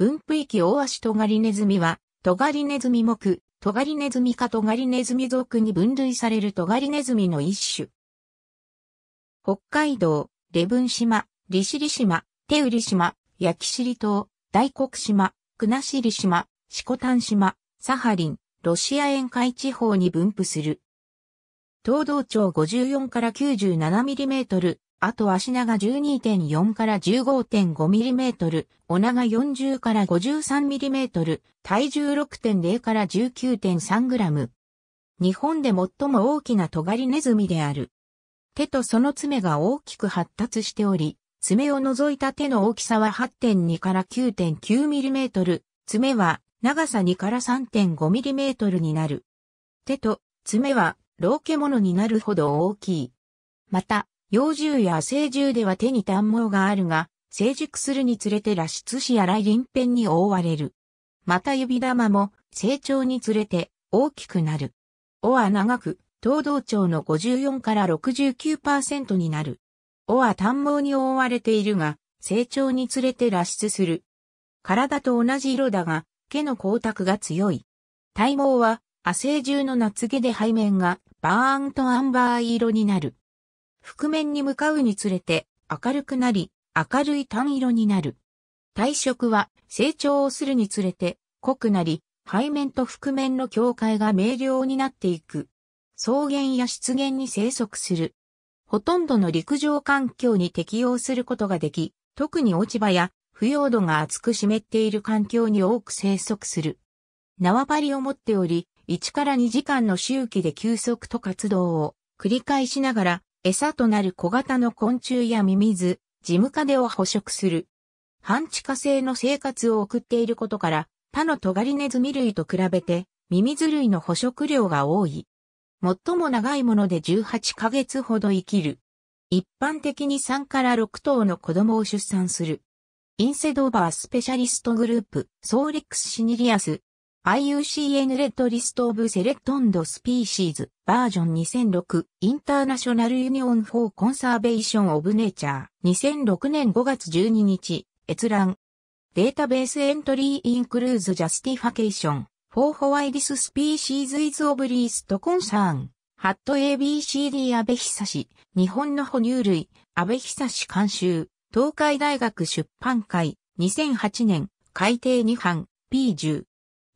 分布域大足トガリネズミは、トガリネズミ目、トガリネズミ科トガリネズミ属に分類されるトガリネズミの一種。北海道、礼文島、利尻島、手売島、焼尻島、大黒島、国後島、四股丹島、サハリン、ロシア沿海地方に分布する。東道町54から9 7トル、あと足長12.4から15.5ミリメートル、お長40から53ミリメートル、体重6.0から19.3グラム。日本で最も大きな尖りネズミである。手とその爪が大きく発達しており、爪を除いた手の大きさは8.2から9.9ミリメートル、爪は長さ2から3.5ミリメートルになる。手と爪は老獣になるほど大きい。また、幼獣や成獣では手に短毛があるが、成熟するにつれて裸出しやい臨片に覆われる。また指玉も成長につれて大きくなる。尾は長く、東道町の54から69%になる。尾は短毛に覆われているが、成長につれて脱出する。体と同じ色だが、毛の光沢が強い。体毛は、亜生獣の夏毛で背面がバーンとアンバー色になる。覆面に向かうにつれて明るくなり、明るい単色になる。体色は成長をするにつれて濃くなり、背面と覆面の境界が明瞭になっていく。草原や湿原に生息する。ほとんどの陸上環境に適応することができ、特に落ち葉や腐葉土が厚く湿っている環境に多く生息する。縄張りを持っており、1から2時間の周期で休息と活動を繰り返しながら餌となる小型の昆虫やミミズ、ジムカデを捕食する。半地下性の生活を送っていることから、他のトガリネズミ類と比べて、ミミズ類の捕食量が多い。最も長いもので18ヶ月ほど生きる。一般的に3から6頭の子供を出産する。インセドーバースペシャリストグループ、ソーレックスシニリアス、IUCN レッドリストオブセレクトンドスピーシーズバージョン2006インターナショナルユニオンフォーコンサーベーションオブネイチャー2006年5月12日閲覧データベースエントリーインクルーズジャスティファケーションフォーホワイリススピーシーズイズオブリーストコンサーンハット ABCD 安倍久志日本の哺乳類安倍久志監修東海大学出版会2008年改訂2版 P10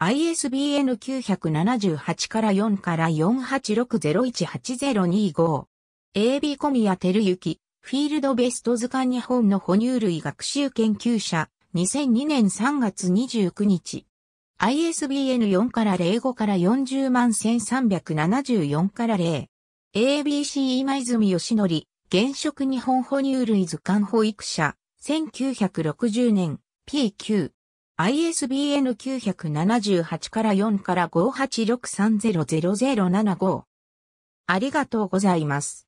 ISBN 978から4から486018025。AB 小宮照之、フィールドベスト図鑑日本の哺乳類学習研究者、2002年3月29日。ISBN 4から05から40万1374から0。ABC 今泉義則、現職日本哺乳類図鑑保育者、1960年、p q ISBN 978から4から586300075。ありがとうございます。